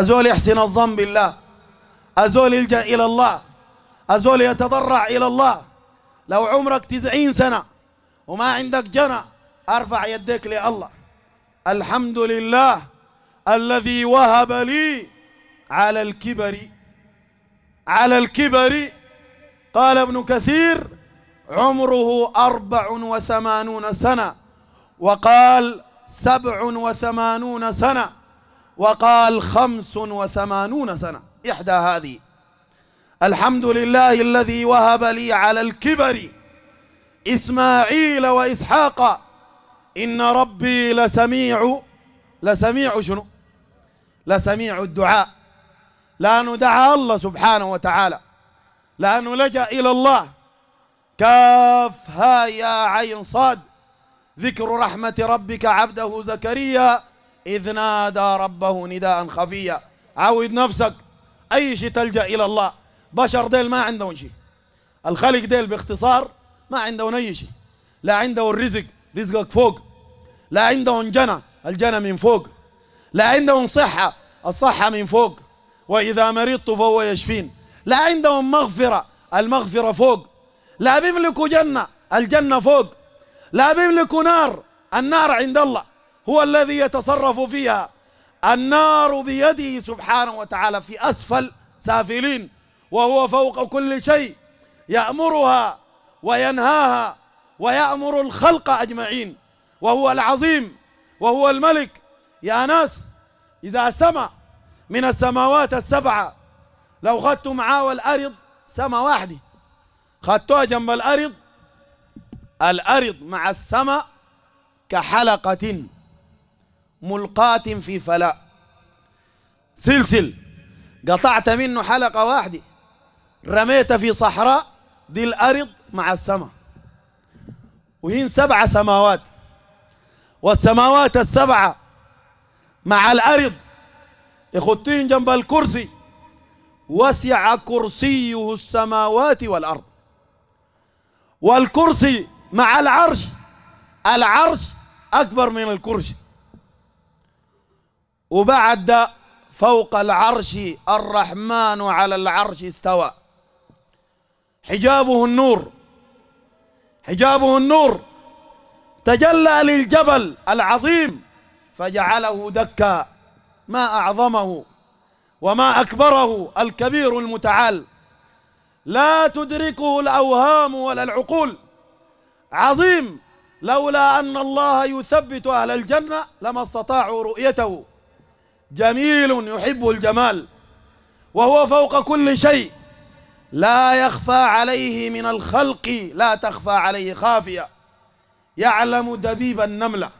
أزول يحسن الظن بالله أزول يلجأ إلى الله أزول يتضرع إلى الله لو عمرك تسعين سنة وما عندك جنى أرفع يديك لله الحمد لله الذي وهب لي على الكبر على الكبر قال ابن كثير عمره أربع وثمانون سنة وقال سبع وثمانون سنة وقال خمس وثمانون سنة إحدى هذه الحمد لله الذي وهب لي على الكبر إسماعيل وإسحاق إن ربي لسميع لسميع شنو لسميع الدعاء لأنه دعا الله سبحانه وتعالى لأنه لجأ إلى الله كاف ها يا عين صاد ذكر رحمة ربك عبده زكريا إذ نادى ربه نداء خفيا عود نفسك أي شيء تلجأ إلى الله بشر ديل ما عندهم شيء الخلق ديل باختصار ما عندهم أي شيء لا عندهم الرزق رزقك فوق لا عندهم جنة الجنة من فوق لا عندهم صحة الصحة من فوق وإذا مرضت فهو يشفين لا عندهم مغفرة المغفرة فوق لا بيملكوا جنة الجنة فوق لا بيملكوا نار النار عند الله هو الذي يتصرف فيها النار بيده سبحانه وتعالى في أسفل سافلين وهو فوق كل شيء يأمرها وينهاها ويأمر الخلق أجمعين وهو العظيم وهو الملك يا ناس إذا سمع من السماوات السبعة لو خدت معاه الأرض سما واحدة خدتوها جنب الأرض الأرض مع السماء كحلقة ملقاة في فلاء سلسل قطعت منه حلقة واحدة رميت في صحراء دي الأرض مع السماء وهين سبع سماوات والسماوات السبعة مع الأرض يخطين جنب الكرسي وسع كرسيه السماوات والأرض والكرسي مع العرش العرش أكبر من الكرسي وبعد فوق العرش الرحمن على العرش استوى حجابه النور حجابه النور تجلى للجبل العظيم فجعله دكا ما أعظمه وما أكبره الكبير المتعال لا تدركه الأوهام ولا العقول عظيم لولا أن الله يثبت أهل الجنة لما استطاعوا رؤيته جميل يحب الجمال وهو فوق كل شيء لا يخفى عليه من الخلق لا تخفى عليه خافية يعلم دبيب النملة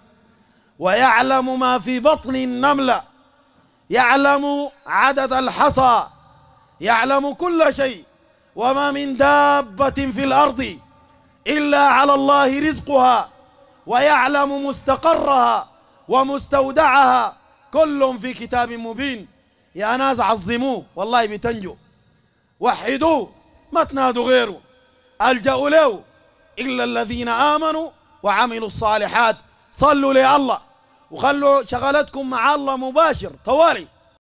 ويعلم ما في بطن النملة يعلم عدد الحصى يعلم كل شيء وما من دابة في الأرض إلا على الله رزقها ويعلم مستقرها ومستودعها كلهم في كتاب مبين يا ناس عظموه والله بتنجو وحدوه ما تنادوا غيره ألجأوا له إلا الذين آمنوا وعملوا الصالحات صلوا لله وخلوا شغلتكم مع الله مباشر طوالي